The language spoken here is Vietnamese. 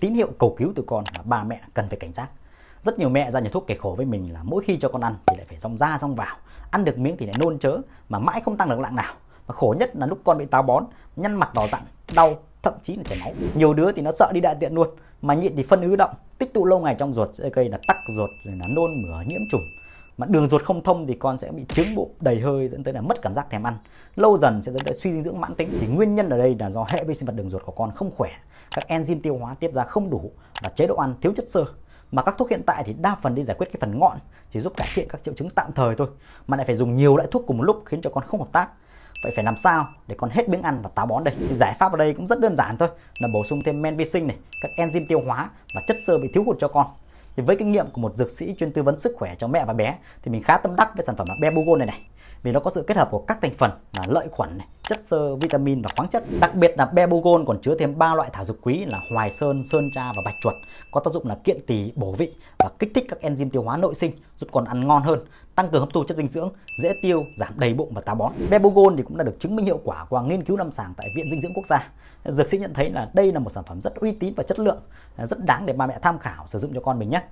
tín hiệu cầu cứu từ con là ba mẹ cần phải cảnh giác rất nhiều mẹ ra nhà thuốc kể khổ với mình là mỗi khi cho con ăn thì lại phải rong ra rong vào ăn được miếng thì lại nôn chớ mà mãi không tăng được lạng nào mà khổ nhất là lúc con bị táo bón nhăn mặt đỏ dặn đau thậm chí là chảy máu nhiều đứa thì nó sợ đi đại tiện luôn mà nhịn thì phân ứ động tích tụ lâu ngày trong ruột sẽ gây là tắc ruột rồi là nôn mửa nhiễm trùng mà đường ruột không thông thì con sẽ bị trướng bụng đầy hơi dẫn tới là mất cảm giác thèm ăn lâu dần sẽ dẫn tới suy dinh dưỡng mãn tính thì nguyên nhân ở đây là do hệ vi sinh vật đường ruột của con không khỏe các enzyme tiêu hóa tiết ra không đủ và chế độ ăn thiếu chất xơ mà các thuốc hiện tại thì đa phần đi giải quyết cái phần ngọn chỉ giúp cải thiện các triệu chứng tạm thời thôi mà lại phải dùng nhiều loại thuốc cùng một lúc khiến cho con không hợp tác Vậy phải làm sao để con hết miếng ăn và táo bón đây? giải pháp ở đây cũng rất đơn giản thôi, là bổ sung thêm men vi sinh này, các enzyme tiêu hóa và chất xơ bị thiếu hụt cho con thì với kinh nghiệm của một dược sĩ chuyên tư vấn sức khỏe cho mẹ và bé thì mình khá tâm đắc với sản phẩm là Bebugon này này vì nó có sự kết hợp của các thành phần à, lợi khuẩn này, chất xơ, vitamin và khoáng chất. Đặc biệt là Bebogon còn chứa thêm ba loại thảo dược quý là hoài sơn, sơn tra và bạch chuột, có tác dụng là kiện tỳ, bổ vị và kích thích các enzyme tiêu hóa nội sinh, giúp con ăn ngon hơn, tăng cường hấp thu chất dinh dưỡng, dễ tiêu, giảm đầy bụng và táo bón. Bebogon thì cũng đã được chứng minh hiệu quả qua nghiên cứu lâm sàng tại Viện Dinh dưỡng Quốc gia. Dược sĩ nhận thấy là đây là một sản phẩm rất uy tín và chất lượng, rất đáng để ba mẹ tham khảo sử dụng cho con mình nhé.